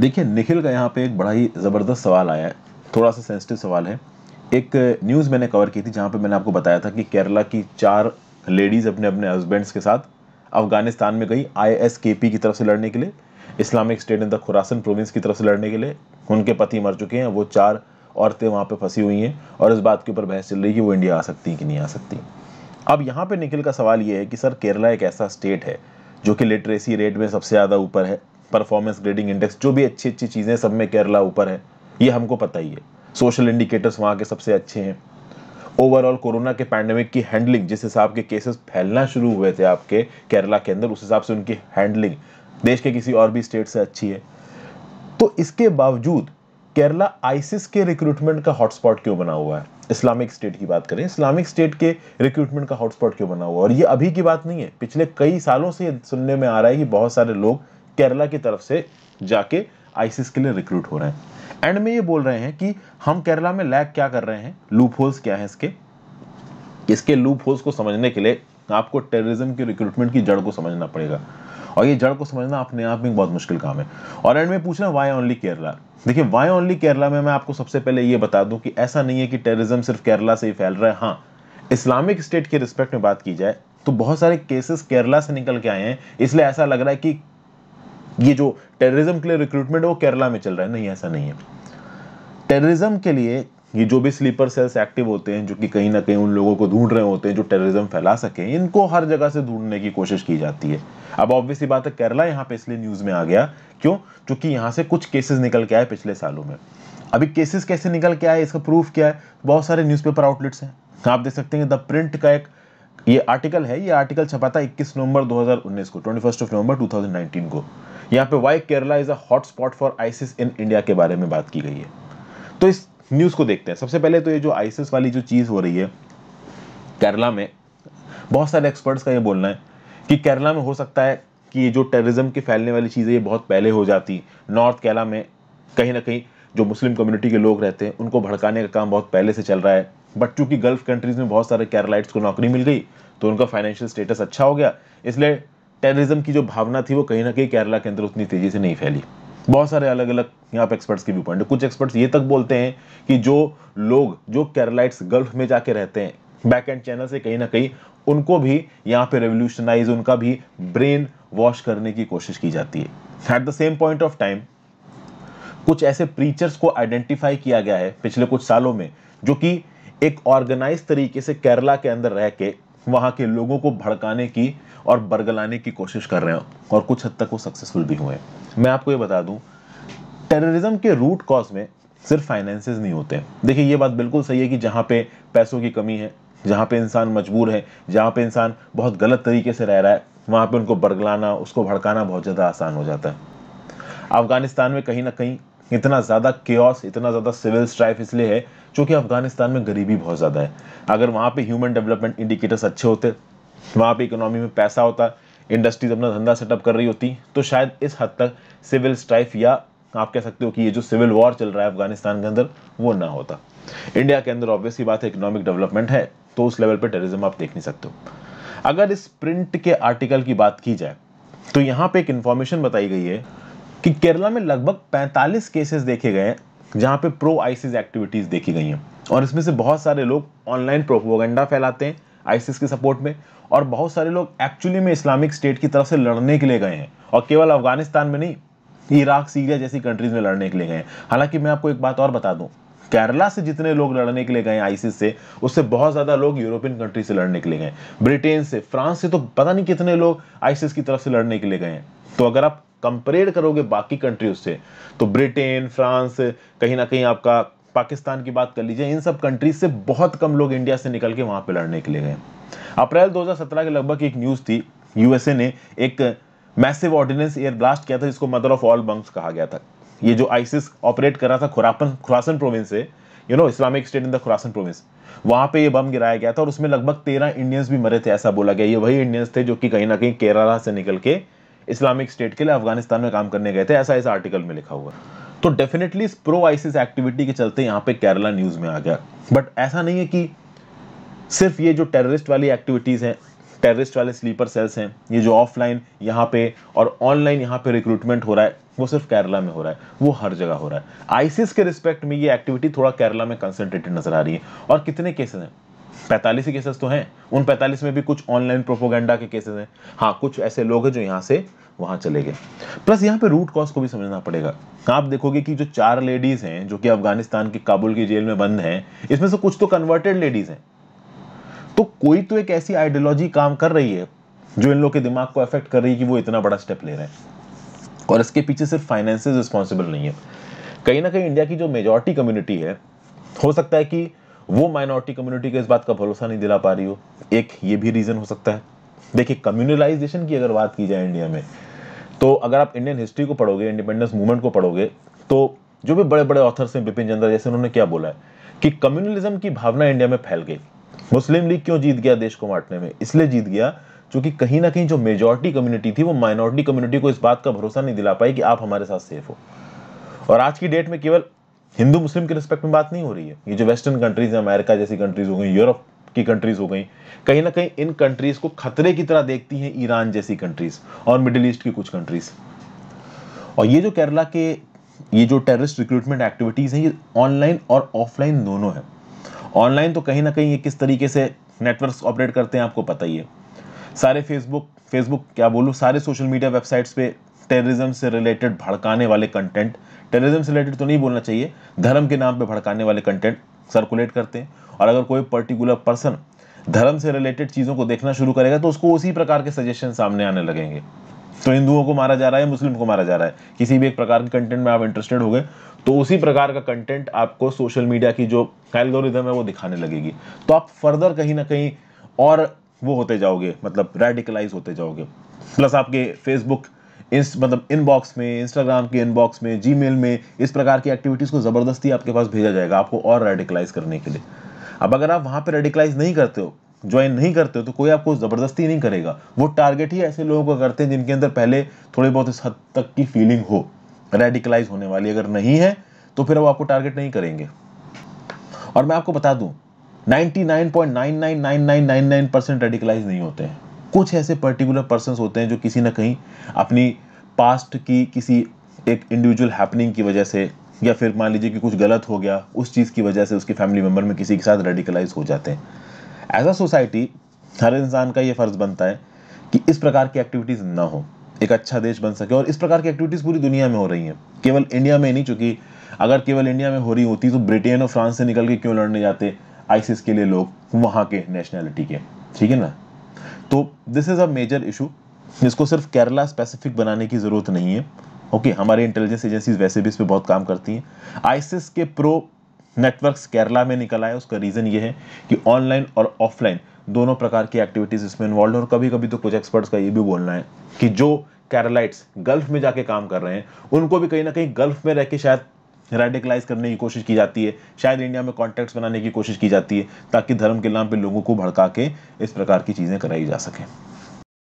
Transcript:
देखिए निखिल का यहाँ पे एक बड़ा ही ज़बरदस्त सवाल आया है थोड़ा सा सेंसिटिव सवाल है एक न्यूज़ मैंने कवर की थी जहाँ पे मैंने आपको बताया था कि केरला की चार लेडीज़ अपने अपने हस्बैंड्स के साथ अफगानिस्तान में गई आई की तरफ से लड़ने के लिए Islamic State in the Khurasan province की तरफ से लड़ने के लिए उनके पति मर चुके हैं वो चार औरतें वहाँ पर फंसी हुई हैं और इस बात के ऊपर बहस चल रही है कि वो इंडिया आ सकती हैं कि नहीं आ सकती अब यहाँ पर निखिल का सवाल ये है कि सर केरला एक ऐसा स्टेट है जो कि लिटरेसी रेट में सबसे ज़्यादा ऊपर है परफॉर्मेंस ग्रेडिंग इंडेक्स जो भी अच्छी अच्छी चीज़ें सब में केरला ऊपर है ये हमको पता ही है सोशल इंडिकेटर्स वहां के सबसे अच्छे हैं ओवरऑल कोरोना के पैंडेमिक की हैंडलिंग जिस हिसाब के केसेस फैलना शुरू हुए थे आपके केरला के अंदर उस हिसाब से उनकी हैंडलिंग देश के किसी और भी स्टेट से अच्छी है तो इसके बावजूद केरला आइसिस के रिक्रूटमेंट का हॉटस्पॉट क्यों बना हुआ है इस्लामिक स्टेट की बात करें इस्लामिक स्टेट के रिक्रूटमेंट का हॉटस्पॉट क्यों बना हुआ है और ये अभी की बात नहीं है पिछले कई सालों से सुनने में आ रहा है कि बहुत सारे लोग केरला की तरफ से जाके आईसीस के लिए रिक्रूट हो रहे हैं एंड में ये बोल रहे हैं कि हम केरला में लैग क्या कर रहे हैं लूप होल्स क्या है इसके इसके लूप होल्स को समझने के लिए आपको टेररिज्म की रिक्रूटमेंट की जड़ को समझना पड़ेगा और ये जड़ को समझना अपने आप में बहुत मुश्किल काम है और एंड में पूछ रहे हैं वाई ओनली केरला देखिए वाई ओनली केरला में मैं आपको सबसे पहले ये बता दूं कि ऐसा नहीं है कि टेररिज्म सिर्फ केरला से ही फैल रहा है हाँ इस्लामिक स्टेट के रिस्पेक्ट में बात की जाए तो बहुत सारे केसेस केरला से निकल के आए हैं इसलिए ऐसा लग रहा है कि ये जो टेररिज्म के लिए रिक्रूटमेंट है वो केरला में चल रहा है नहीं ऐसा नहीं है टेररिज्म के लिए ये जो भी स्लीपर सेल्स एक्टिव होते हैं जो कि कहीं ना कहीं उन लोगों को ढूंढ रहे होते हैं जो टेररिज्म फैला सके इनको हर जगह से ढूंढने की कोशिश की जाती है अब ऑब्वियसली बात है केरला यहाँ पे इसलिए न्यूज़ में आ गया क्यों क्योंकि यहाँ से कुछ केसेस निकल के आए पिछले सालों में अभी केसेस कैसे निकल के आए इसका प्रूफ क्या है बहुत सारे न्यूज़पेपर आउटलेट्स हैं आप देख सकते हैं द प्रिंट का एक ये आर्टिकल है ये आर्टिकल छपा था 21 नवंबर 2019 को 21 ऑफ नवंबर 2019 को यहाँ पे why Kerala is a hotspot for ISIS in India के बारे में बात की गई है तो इस न्यूज़ को देखते हैं सबसे पहले तो ये जो आइसिस वाली जो चीज़ हो रही है केरला में बहुत सारे एक्सपर्ट्स का ये बोलना है कि केरला में हो सकता है कि ये जो टेररिज्म की फैलने वाली चीज़ है ये बहुत पहले हो जाती नॉर्थ केरला में कहीं ना कहीं जो मुस्लिम कम्युनिटी के लोग रहते हैं उनको भड़काने का काम बहुत पहले से चल रहा है बट चूंकि गल्फ कंट्रीज़ में बहुत सारे केरलाइट्स को नौकरी मिल गई तो उनका फाइनेंशियल स्टेटस अच्छा हो गया इसलिए टेररिज्म की जो भावना थी वो कहीं ना कहीं केरला के अंदर उतनी तेज़ी से नहीं फैली बहुत सारे अलग अलग यहाँ पे एक्सपर्ट्स के व्यू पॉइंट कुछ एक्सपर्ट्स ये तक बोलते हैं कि जो लोग जो केरलाइट्स गल्फ में जाके रहते हैं बैक एंड चैनल से कहीं ना कहीं उनको भी यहाँ पे रेवोल्यूशनाइज उनका भी ब्रेन वॉश करने की कोशिश की जाती है at the same point of time कुछ ऐसे प्रीचर्स को आइडेंटिफाई किया गया है पिछले कुछ सालों में जो कि एक ऑर्गेनाइज तरीके से केरला के अंदर रह के वहाँ के लोगों को भड़काने की और बरगलाने की कोशिश कर रहे हैं और कुछ हद तक वो सक्सेसफुल भी हुए हैं मैं आपको ये बता दूँ टेररिज्म के रूट कॉज में सिर्फ फाइनेंसेस नहीं होते देखिए ये बात बिल्कुल सही है कि जहाँ पे पैसों की कमी है जहाँ पे इंसान मजबूर है जहाँ पे इंसान बहुत गलत तरीके से रह रहा है वहाँ पे उनको बरगलाना उसको भड़काना बहुत ज़्यादा आसान हो जाता है अफगानिस्तान में कहीं ना कहीं इतना ज़्यादा क्योस इतना ज़्यादा सिविल स्ट्राइफ इसलिए है क्योंकि अफगानिस्तान में गरीबी बहुत ज़्यादा है अगर वहाँ पे ह्यूमन डेवलपमेंट इंडिकेटर्स अच्छे होते वहाँ पे इकोनॉमी में पैसा होता इंडस्ट्रीज अपना धंधा सेटअप कर रही होती तो शायद इस हद तक सिविल स्ट्राइफ या आप कह सकते हो कि ये जो सिविल वॉर चल रहा है अफगानिस्तान के अंदर वो ना होता इंडिया के अंदर ऑब्वियसली बात है इकोनॉमिक डेवलपमेंट है तो उस लेवल पर टेररिज्म आप देख नहीं सकते हो अगर इस प्रिंट के आर्टिकल की बात की जाए तो यहाँ पे एक इन्फॉर्मेशन बताई गई है कि केरला में लगभग 45 केसेस देखे गए जहां पे प्रो आइसिस एक्टिविटीज देखी गई हैं और इसमें से बहुत सारे लोग ऑनलाइन प्रोपोगंडा फैलाते हैं आइसिस के सपोर्ट में और बहुत सारे लोग एक्चुअली में इस्लामिक स्टेट की तरफ से लड़ने के लिए गए हैं और केवल अफगानिस्तान में नहीं इराक सीरिया जैसी कंट्रीज में लड़ने के लिए गए हैं हालांकि मैं आपको एक बात और बता दूं केरला से जितने लोग लड़ने के लिए गए आईसीस से उससे बहुत ज्यादा लोग यूरोपियन कंट्री से लड़ने के लिए गए ब्रिटेन से फ्रांस से तो पता नहीं कितने लोग आईसीस की तरफ से लड़ने के लिए गए तो अगर आप कंपेयर करोगे बाकी कंट्रीज से तो ब्रिटेन फ्रांस कहीं ना कहीं आपका पाकिस्तान की बात कर लीजिए इन सब कंट्रीज से बहुत कम लोग इंडिया से निकल के वहां पर लड़ने के लिए गए अप्रैल 2017 के लगभग एक न्यूज़ थी यूएसए ने एक मैसिव ऑर्डिनेंस एयर ब्लास्ट किया था जिसको मदर ऑफ ऑल बंक्स कहा गया था ये जो आइसिस ऑपरेट कर रहा था खुरापन खुरासन प्रोविंस से you know Islamic State in the Khurasan province वहां पे ये बम गिराया गया था और उसमें लगभग तेरह इंडियंस भी मरे थे ऐसा बोला गया ये वही इंडियंस थे जो कि कहीं ना कहीं केरला से निकल के इस्लामिक स्टेट के लिए अफगानिस्तान में काम करने गए थे ऐसा इस आर्टिकल में लिखा हुआ तो डेफिनेटली इस प्रो आइसिस एक्टिविटी के चलते यहाँ पे केरला न्यूज़ में आ गया बट ऐसा नहीं है कि सिर्फ ये जो टेररिस्ट वाली एक्टिविटीज़ हैं टेररिस्ट वाले स्लीपर सेल्स हैं ये जो ऑफलाइन यहाँ पे और ऑनलाइन यहाँ पे रिक्रूटमेंट हो रहा है वो सिर्फ केरला में हो रहा है वो हर जगह हो रहा है आइसिस के रिस्पेक्ट में ये एक्टिविटी थोड़ा केरला में कंसनट्रेटेड नजर आ रही है और कितने केसेस हैं पैंतालीस ही केसेस तो हैं उन पैंतालीस में भी कुछ ऑनलाइन प्रोपोगंडा के केसेस हैं हाँ कुछ ऐसे लोग हैं जो यहाँ से वहाँ चले गए प्लस यहाँ पे रूट कॉज को भी समझना पड़ेगा आप देखोगे कि जो चार लेडीज हैं जो कि अफगानिस्तान की काबुल की जेल में बंद हैं इसमें से कुछ तो कन्वर्टेड लेडीज हैं तो कोई तो एक ऐसी आइडियोलॉजी काम कर रही है जो इन लोग के दिमाग को अफेक्ट कर रही है कि वो इतना बड़ा स्टेप ले रहे हैं और इसके पीछे सिर्फ फाइनेंस रिस्पॉन्सिबल नहीं है कहीं ना कहीं इंडिया की जो मेजोरिटी कम्युनिटी है हो सकता है कि वो माइनॉरिटी कम्युनिटी को इस बात का भरोसा नहीं दिला पा रही हो एक ये भी रीज़न हो सकता है देखिए कम्युनलाइजेशन की अगर बात की जाए इंडिया में तो अगर आप इंडियन हिस्ट्री को पढ़ोगे इंडिपेंडेंस मूवमेंट को पढ़ोगे तो जो भी बड़े बड़े ऑथर्स हैं बिपिन चंद्र जैसे उन्होंने क्या बोला है कि कम्युनलिज्म की भावना इंडिया में फैल गई मुस्लिम लीग क्यों जीत गया देश को बांटने में इसलिए जीत गया क्योंकि कहीं ना कहीं जो मेजोरिटी कम्युनिटी थी वो माइनॉरिटी कम्युनिटी को इस बात का भरोसा नहीं दिला पाई कि आप हमारे साथ सेफ हो और आज की डेट में केवल हिंदू मुस्लिम के रिस्पेक्ट में बात नहीं हो रही है ये जो वेस्टर्न कंट्रीज है अमेरिका जैसी कंट्रीज हो गई यूरोप की कंट्रीज हो गई कहीं ना कहीं इन कंट्रीज को खतरे की तरह देखती हैं ईरान जैसी कंट्रीज और मिडिल ईस्ट की कुछ कंट्रीज और ये जो केरला के ये जो टेररिस्ट रिक्रूटमेंट एक्टिविटीज़ हैं ये ऑनलाइन और ऑफलाइन दोनों है ऑनलाइन तो कहीं ना कहीं ये किस तरीके से नेटवर्क ऑपरेट करते हैं आपको पता ही है सारे फेसबुक फेसबुक क्या बोलूँ सारे सोशल मीडिया वेबसाइट्स पे टेररिज्म से रिलेटेड भड़काने वाले कंटेंट टेररिज्म से रिलेटेड तो नहीं बोलना चाहिए धर्म के नाम पे भड़काने वाले कंटेंट सर्कुलेट करते हैं और अगर कोई पर्टिकुलर पर्सन धर्म से रिलेटेड चीज़ों को देखना शुरू करेगा तो उसको उसी प्रकार के सजेशन सामने आने लगेंगे तो हिंदुओं को मारा जा रहा है मुस्लिम को मारा जा रहा है किसी भी एक प्रकार के कंटेंट में आप इंटरेस्टेड हो गए तो उसी प्रकार का कंटेंट आपको सोशल मीडिया की जो एल्गोरिज्म है वो दिखाने लगेगी तो आप फर्दर कहीं ना कहीं और वो होते जाओगे मतलब रेडिकलाइज होते जाओगे प्लस आपके फेसबुक इस मतलब इनबॉक्स में इंस्टाग्राम के इनबॉक्स में जी में इस प्रकार की एक्टिविटीज़ को ज़बरदस्ती आपके पास भेजा जाएगा आपको और रेडिकलाइज करने के लिए अब अगर आप वहाँ पर रेडिकलाइज नहीं करते हो ज्वाइन नहीं करते हो तो कोई आपको ज़बरदस्ती नहीं करेगा वो टारगेट ही ऐसे लोगों को करते हैं जिनके अंदर पहले थोड़ी बहुत इस हद तक की फीलिंग हो रेडिकलाइज होने वाली अगर नहीं है तो फिर वो आपको टारगेट नहीं करेंगे और मैं आपको बता दूं 99.999999 परसेंट रेडिकलाइज नहीं होते हैं कुछ ऐसे पर्टिकुलर पर्सन होते हैं जो किसी ना कहीं अपनी पास्ट की किसी एक इंडिविजुअल हैपनिंग की वजह से या फिर मान लीजिए कि कुछ गलत हो गया उस चीज़ की वजह से उसके फैमिली मेम्बर में किसी के साथ रेडिकलाइज हो जाते हैं एज अ सोसाइटी हर इंसान का ये फ़र्ज़ बनता है कि इस प्रकार की एक्टिविटीज़ ना हो एक अच्छा देश बन सके और इस प्रकार की एक्टिविटीज़ पूरी दुनिया में हो रही हैं केवल इंडिया में नहीं चूँकि अगर केवल इंडिया में हो रही होती तो ब्रिटेन और फ्रांस से निकल के क्यों लड़ने जाते आइसिस के लिए लोग वहाँ के नेशनैलिटी के ठीक है ना तो this is a major issue जिसको सिर्फ केरला स्पेसिफिक बनाने की ज़रूरत नहीं है ओके okay, हमारे इंटेलिजेंस एजेंसीज वैसे भी इस पर बहुत काम करती हैं आईसिस के प्रो नेटवर्क्स केरला में निकल आए उसका रीज़न ये है कि ऑनलाइन और ऑफलाइन दोनों प्रकार की एक्टिविटीज़ इसमें इन्वॉल्व हैं और कभी कभी तो कुछ एक्सपर्ट्स का ये भी बोलना है कि जो केरलाइट्स गल्फ में जाके काम कर रहे हैं उनको भी कहीं ना कहीं गल्फ में रह के शायद रेडिकलाइज करने की कोशिश की जाती है शायद इंडिया में कॉन्टैक्ट्स बनाने की कोशिश की जाती है ताकि धर्म के नाम पर लोगों को भड़का के इस प्रकार की चीज़ें कराई जा सकें